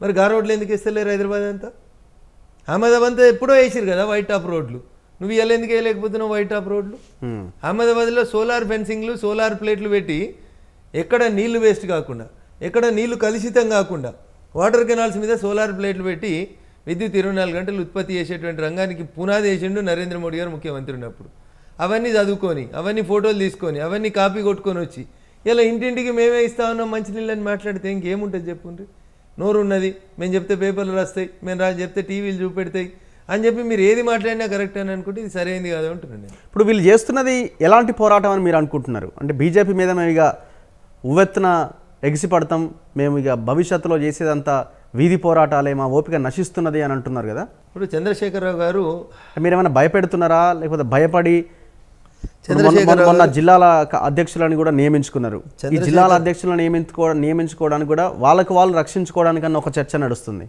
మరి గా రోడ్లు ఎందుకు ఇస్తలేరు హైదరాబాద్ అంతా అహ్మదాబాద్ అంతా ఎప్పుడో వేసారు కదా వైట్ టాప్ రోడ్లు నువ్వు ఇవాళ ఎందుకు వేయలేకపోతున్నావు వైట్ టాప్ రోడ్లు అహ్మదాబాద్లో సోలార్ ఫెన్సింగ్లు సోలార్ ప్లేట్లు పెట్టి ఎక్కడ నీళ్లు వేస్ట్ కాకుండా ఎక్కడ నీళ్లు కలుషితం కాకుండా వాటర్ కెనాల్స్ మీద సోలార్ ప్లేట్లు పెట్టి విద్యుత్ ఇరవై నాలుగు గంటలు ఉత్పత్తి చేసేటువంటి రంగానికి పునాది వేసిండు నరేంద్ర మోడీ గారు ముఖ్యమంత్రి ఉన్నప్పుడు అవన్నీ చదువుకొని అవన్నీ ఫోటోలు తీసుకొని అవన్నీ కాపీ కొట్టుకొని వచ్చి ఇలా ఇంటింటికి మేమే ఇస్తా ఉన్నాం మంచినీళ్ళని మాట్లాడితే ఇంకేముంటుంది చెప్పుండ్రీ నోరు ఉన్నది మేము చెప్తే పేపర్లు రాస్తాయి మేము రా చెప్తే టీవీలు చూపెడతాయి అని చెప్పి మీరు ఏది మాట్లాడినా కరెక్ట్ అని అనుకుంటే ఇది సరైనది కాదు అంటున్నాను ఇప్పుడు వీళ్ళు చేస్తున్నది ఎలాంటి పోరాటం అని మీరు అనుకుంటున్నారు అంటే బీజేపీ మీద మేము ఇక ఉవ్వెత్తున ఎగిసిపడతాం మేము ఇక భవిష్యత్తులో చేసేదంతా వీధి పోరాటాలే మా ఓపిక నశిస్తున్నది అని అంటున్నారు కదా ఇప్పుడు చంద్రశేఖరరావు గారు మీరు ఏమైనా భయపెడుతున్నారా లేకపోతే భయపడి చంద్రశేఖర్ మొన్న జిల్లాల అధ్యక్షులను కూడా నియమించుకున్నారు ఈ జిల్లాల అధ్యక్షులను నియమించుకోవడం నియమించుకోవడానికి కూడా వాళ్ళకు వాళ్ళు అన్న ఒక చర్చ నడుస్తుంది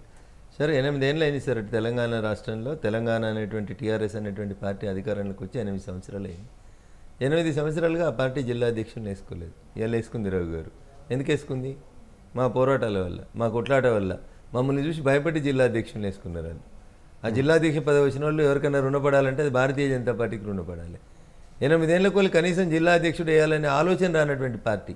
సరే ఏళ్ళు అయింది సార్ తెలంగాణ రాష్ట్రంలో తెలంగాణ అనేటువంటి టీఆర్ఎస్ అనేటువంటి పార్టీ అధికారంలోకి వచ్చి ఎనిమిది సంవత్సరాలు అయింది ఎనిమిది సంవత్సరాలుగా ఆ పార్టీ జిల్లా అధ్యక్షులను వేసుకోలేదు ఇవాళ వేసుకుంది రవి గారు ఎందుకు వేసుకుంది మా పోరాటాల వల్ల మా కొట్లాట వల్ల మమ్మల్ని చూసి భయపడి జిల్లా అధ్యక్షులను వేసుకున్నారు ఆ జిల్లా అధ్యక్ష పదవి వచ్చిన వాళ్ళు ఎవరికైనా రుణపడాలంటే అది భారతీయ జనతా పార్టీకి రుణపడాలి ఎనిమిదేళ్ల కోళ్ళు కనీసం జిల్లా అధ్యక్షుడు వేయాలనే ఆలోచన రానటువంటి పార్టీ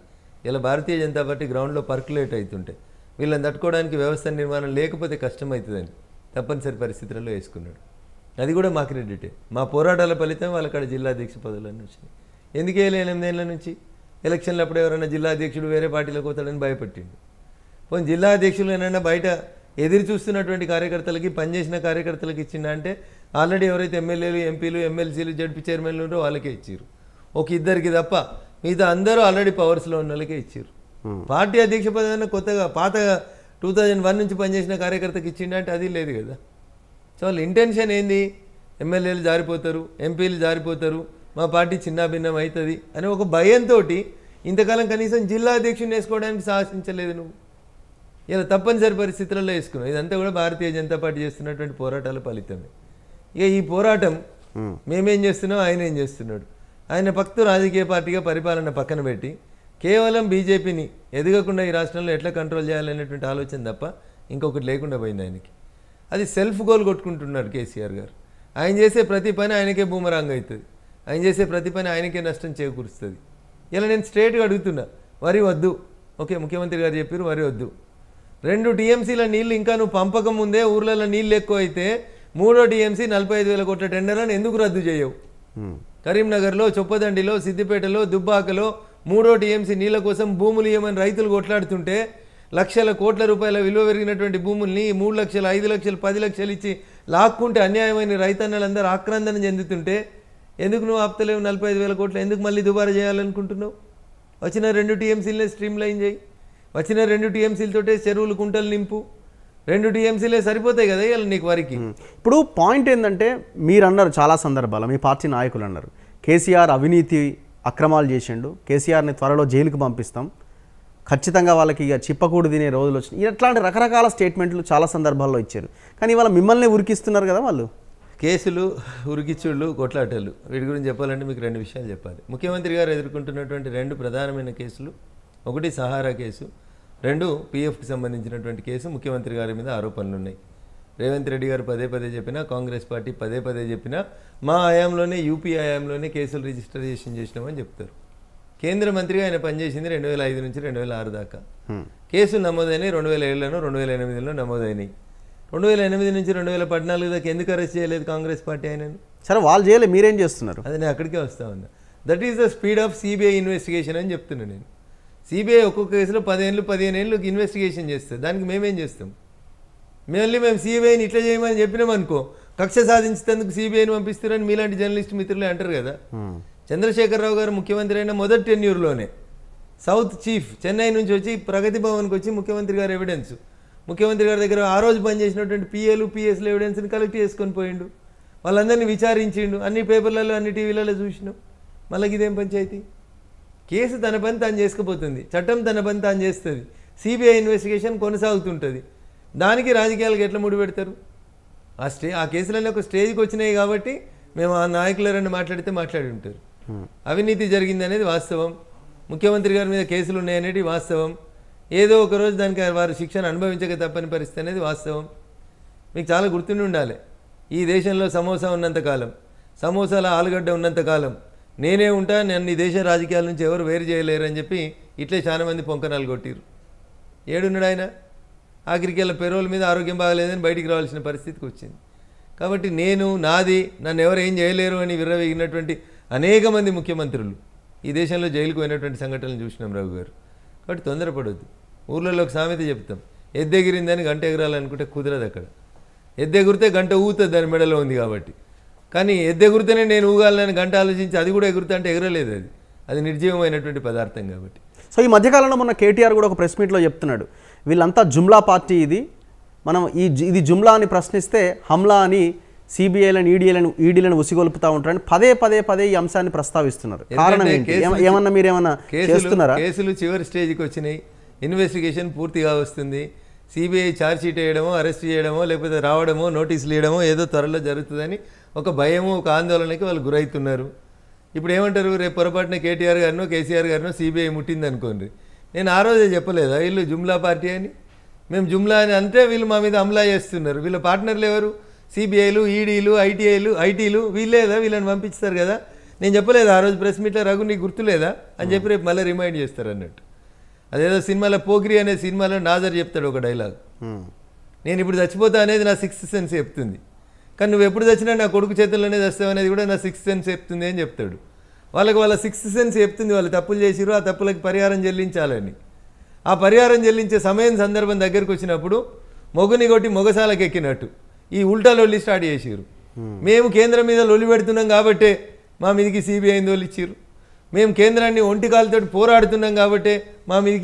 ఇలా భారతీయ జనతా పార్టీ గ్రౌండ్లో పర్కులేట్ అవుతుంటే వీళ్ళని తట్టుకోవడానికి వ్యవస్థ నిర్మాణం లేకపోతే కష్టమవుతుందని తప్పనిసరి పరిస్థితులలో వేసుకున్నాడు అది కూడా మా క్రెడిటే మా పోరాటాల ఫలితం వాళ్ళక్కడ జిల్లా అధ్యక్ష పదవులన్నీ వచ్చినాయి ఎందుకు వేయలేదు ఎనిమిదేళ్ల నుంచి ఎలక్షన్లు అప్పుడు ఎవరైనా జిల్లా అధ్యక్షుడు వేరే పార్టీలకు పోతాడని భయపెట్టిండు పోనీ జిల్లా అధ్యక్షులు ఏమైనా బయట ఎదురు చూస్తున్నటువంటి కార్యకర్తలకి పనిచేసిన కార్యకర్తలకు ఇచ్చిండ అంటే ఆల్రెడీ ఎవరైతే ఎమ్మెల్యేలు ఎంపీలు ఎమ్మెల్సీలు జడ్పీ చైర్మన్లు ఉంటారో వాళ్ళకే ఇచ్చారు ఒక ఇద్దరికి తప్ప మిగతా అందరూ ఆల్రెడీ పవర్స్లో ఉన్న వాళ్ళకే ఇచ్చారు పార్టీ అధ్యక్ష పదవి కొత్తగా పాత టూ థౌజండ్ వన్ నుంచి పనిచేసిన కార్యకర్తకి అంటే అది లేదు కదా సో వాళ్ళ ఇంటెన్షన్ ఏంది ఎమ్మెల్యేలు జారిపోతారు ఎంపీలు జారిపోతారు మా పార్టీ చిన్నాభిన్నం అవుతుంది అని ఒక భయంతో ఇంతకాలం కనీసం జిల్లా అధ్యక్షుని వేసుకోవడానికి సాహసించలేదు నువ్వు ఇలా తప్పనిసరి పరిస్థితులలో వేసుకున్నావు ఇదంతా కూడా భారతీయ జనతా పార్టీ చేస్తున్నటువంటి పోరాటాల ఫలితమే ఇక ఈ పోరాటం మేమేం చేస్తున్నాం ఆయన ఏం చేస్తున్నాడు ఆయన భక్తు రాజకీయ పార్టీగా పరిపాలన పక్కన పెట్టి కేవలం బీజేపీని ఎదగకుండా ఈ రాష్ట్రంలో ఎట్లా కంట్రోల్ చేయాలనేటువంటి ఆలోచన తప్ప ఇంకొకటి లేకుండా పోయింది ఆయనకి అది సెల్ఫ్ గోల్ కొట్టుకుంటున్నాడు కేసీఆర్ గారు ఆయన చేసే ప్రతి పని ఆయనకే భూమరాంగ్ అవుతుంది ఆయన చేసే ప్రతి పని ఆయనకే నష్టం చేకూరుస్తుంది ఇలా నేను స్ట్రేట్గా అడుగుతున్నా వరి వద్దు ఓకే ముఖ్యమంత్రి గారు చెప్పారు వరి వద్దు రెండు టీఎంసీల నీళ్ళు ఇంకా నువ్వు పంపకముందే ఊర్లలో నీళ్ళు ఎక్కువ అయితే మూడో టీఎంసీ నలభై ఐదు వేల కోట్ల టెండర్లను ఎందుకు రద్దు చేయవు కరీంనగర్లో చొప్పదండిలో సిద్దిపేటలో దుబ్బాకలో మూడో టీఎంసీ నీళ్ల కోసం భూములు ఇవ్వమని రైతులు కొట్లాడుతుంటే లక్షల కోట్ల రూపాయల విలువ పెరిగినటువంటి భూముల్ని మూడు లక్షలు ఐదు లక్షలు పది లక్షలు ఇచ్చి లాక్కుంటే అన్యాయమైన రైతన్నలందరూ ఆక్రందన చెందుతుంటే ఎందుకు నువ్వు ఆపుతలేవు నలభై ఐదు వేల కోట్లు ఎందుకు మళ్ళీ దుబారా చేయాలనుకుంటున్నావు వచ్చిన రెండు టీఎంసీలనే స్ట్రీమ్ లైన్ చేయి వచ్చిన రెండు టీఎంసీలతోటే చెరువులు కుంటలు నింపు రెండు టీఎంసీలే సరిపోతాయి కదా ఇవాళ నీకు వారికి ఇప్పుడు పాయింట్ ఏంటంటే మీరు అన్నారు చాలా సందర్భాలు మీ పార్టీ నాయకులు అన్నారు కేసీఆర్ అవినీతి అక్రమాలు చేసిండు కేసీఆర్ని త్వరలో జైలుకు పంపిస్తాం ఖచ్చితంగా వాళ్ళకి ఇక చిప్పకూడు తినే రోజులు వచ్చినాయి ఇట్లాంటి రకరకాల స్టేట్మెంట్లు చాలా సందర్భాల్లో ఇచ్చారు కానీ ఇవాళ మిమ్మల్ని ఉరికిస్తున్నారు కదా వాళ్ళు కేసులు ఉరికిచ్చుళ్ళు కొట్లాటలు వీటి గురించి చెప్పాలంటే మీకు రెండు విషయాలు చెప్పాలి ముఖ్యమంత్రి గారు ఎదుర్కొంటున్నటువంటి రెండు ప్రధానమైన కేసులు ఒకటి సహారా కేసు రెండు పీఎఫ్కి సంబంధించినటువంటి కేసు ముఖ్యమంత్రి గారి మీద ఆరోపణలు ఉన్నాయి రేవంత్ రెడ్డి గారు పదే పదే చెప్పినా కాంగ్రెస్ పార్టీ పదే పదే చెప్పినా మా ఆయాంలోనే యూపీ ఆయాంలోనే కేసులు రిజిస్టరేషన్ చేసినామని చెప్తారు కేంద్ర మంత్రిగా ఆయన పనిచేసింది రెండు వేల ఐదు నుంచి రెండు వేల ఆరు దాకా కేసులు నమోదైనాయి రెండు వేల ఏళ్ళను రెండు వేల ఎనిమిదిలో నమోదైనాయి రెండు వేల ఎనిమిది నుంచి రెండు వేల పద్నాలుగు దాకా ఎందుకు అరెస్ట్ చేయలేదు కాంగ్రెస్ పార్టీ ఆయన సరే వాళ్ళు చేయలేదు మీరేం చేస్తున్నారు అది నేను అక్కడికే వస్తా ఉన్నా that is the speed of CBI investigation అని చెప్తున్నాను నేను సిబిఐ ఒక్కొక్క కేసులో పదిహేనులు పదిహేను ఏళ్ళు ఇన్వెస్టిగేషన్ చేస్తుంది దానికి మేమేం చేస్తాం మళ్ళీ మేము సిబిఐని ఇట్లా చేయమని చెప్పినామనుకో కక్ష సాధించేందుకు సిబిఐని పంపిస్తారని మీలాంటి జర్నలిస్ట్ మిత్రులే అంటారు కదా చంద్రశేఖరరావు గారు ముఖ్యమంత్రి అయిన మొదటి టెన్యూర్లోనే సౌత్ చీఫ్ చెన్నై నుంచి వచ్చి ప్రగతి భవన్కి వచ్చి ముఖ్యమంత్రి గారు ఎవిడెన్స్ ముఖ్యమంత్రి గారి దగ్గర ఆ రోజు పనిచేసినటువంటి పిఏలు పిఎస్లు ఎవిడెన్స్ని కలెక్ట్ చేసుకొని పోయిండు వాళ్ళందరినీ విచారించిండు అన్ని పేపర్లలో అన్ని టీవీలలో చూసినాం మళ్ళీ ఇదేం పంచాయతీ కేసు తన పని తాను చేసుకుపోతుంది చట్టం తన పని తాను చేస్తుంది సిబిఐ ఇన్వెస్టిగేషన్ కొనసాగుతుంటుంది దానికి రాజకీయాలకు ఎట్లా ముడి పెడతారు ఆ స్టే ఆ కేసులన్నీ ఒక స్టేజ్కి వచ్చినాయి కాబట్టి మేము ఆ నాయకుల రెండు మాట్లాడితే మాట్లాడి ఉంటారు అవినీతి జరిగింది అనేది వాస్తవం ముఖ్యమంత్రి గారి మీద కేసులు ఉన్నాయనేది వాస్తవం ఏదో ఒక రోజు దానికి వారు శిక్షను అనుభవించక తప్పని పరిస్థితి అనేది వాస్తవం మీకు చాలా గుర్తుండి ఉండాలి ఈ దేశంలో సమోసా ఉన్నంతకాలం సమోసాల ఆలుగడ్డ ఉన్నంతకాలం నేనే ఉంటా నన్ను ఈ దేశ రాజకీయాల నుంచి ఎవరు వేరు చేయలేరు అని చెప్పి ఇట్లే చాలామంది పొంకనాలు కొట్టిరు ఏడున్నాడు ఆయన ఆఖరికెళ్ళ పెరోల మీద ఆరోగ్యం బాగలేదని బయటికి రావాల్సిన పరిస్థితికి వచ్చింది కాబట్టి నేను నాది నన్ను ఎవరు ఏం చేయలేరు అని విర్రవేగినటువంటి అనేక మంది ముఖ్యమంత్రులు ఈ దేశంలో జైలుకు పోయినటువంటి సంఘటనలు చూసినాం రఘు గారు కాబట్టి తొందరపడొద్దు ఊర్లలో ఒక సామెత చెప్తాం ఎద్దెగిరిందని గంట ఎగరాలనుకుంటే కుదరదు అక్కడ ఎద్దెగిరితే గంట ఊతుంది దాని మెడలో ఉంది కాబట్టి కానీ ఎద్దు ఎగురితేనే నేను ఊగాలని గంట ఆలోచించి అది కూడా ఎగురుతా అంటే ఎగరలేదు అది అది నిర్జీవమైనటువంటి పదార్థం కాబట్టి సో ఈ మధ్యకాలంలో మొన్న కేటీఆర్ కూడా ఒక ప్రెస్ మీట్లో చెప్తున్నాడు వీళ్ళంతా జుమ్లా పార్టీ ఇది మనం ఈ ఇది జుమ్లా అని ప్రశ్నిస్తే హమ్లా అని సిబిఐలను ఈడీలను ఈడీలను ఉసిగొలుపుతూ ఉంటారని పదే పదే పదే ఈ అంశాన్ని ప్రస్తావిస్తున్నారు కారణం ఏమన్నా మీరు ఏమన్నా చేస్తున్నారా కేసులు చివరి స్టేజ్కి వచ్చినాయి ఇన్వెస్టిగేషన్ పూర్తిగా వస్తుంది సిబిఐ ఛార్జ్షీట్ వేయడమో అరెస్ట్ చేయడమో లేకపోతే రావడమో నోటీసులు ఇవ్వడమో ఏదో త్వరలో జరుగుతుందని ఒక భయము ఒక ఆందోళనకి వాళ్ళు గురవుతున్నారు ఇప్పుడు ఏమంటారు రేపు పొరపాటున కేటీఆర్ గారినో కేసీఆర్ గారినో సిబిఐ ముట్టింది అనుకోండి నేను ఆ రోజే చెప్పలేదా వీళ్ళు జుమ్లా పార్టీ అని మేము జుమ్లా అని అంతే వీళ్ళు మా మీద అమలా చేస్తున్నారు వీళ్ళ పార్ట్నర్లు ఎవరు సిబిఐలు ఈడీలు ఐటీఐలు ఐటీలు వీళ్ళేదా వీళ్ళని పంపిస్తారు కదా నేను చెప్పలేదు ఆ రోజు ప్రెస్ మీట్లో రఘు నీకు గుర్తులేదా అని చెప్పి రేపు మళ్ళీ రిమైండ్ చేస్తారు అన్నట్టు అదేదో సినిమాలో పోగ్రి అనే సినిమాలో నాజర్ చెప్తాడు ఒక డైలాగ్ నేను ఇప్పుడు చచ్చిపోతా అనేది నా సిక్స్త్ సెన్స్ చెప్తుంది కానీ నువ్వు ఎప్పుడు తెచ్చినా నా కొడుకు చేతుల్లోనే తెస్తావు అనేది కూడా నా సిక్స్త్ సెన్స్ చెప్తుంది అని చెప్తాడు వాళ్ళకి వాళ్ళ సిక్స్త్ సెన్స్ చెప్తుంది వాళ్ళు తప్పులు చేసిరు ఆ తప్పులకు పరిహారం చెల్లించాలని ఆ పరిహారం చెల్లించే సమయం సందర్భం దగ్గరకు వచ్చినప్పుడు మొగుని కొట్టి మొగసాలకు ఎక్కినట్టు ఈ ఉల్టా లొల్లి స్టార్ట్ చేసిరు hmm. మేము కేంద్రం మీద లొల్లి పెడుతున్నాం కాబట్టే మా మీదకి సిబిఐ వాళ్ళు మేము కేంద్రాన్ని ఒంటికాలతో పోరాడుతున్నాం కాబట్టే మా మీదకి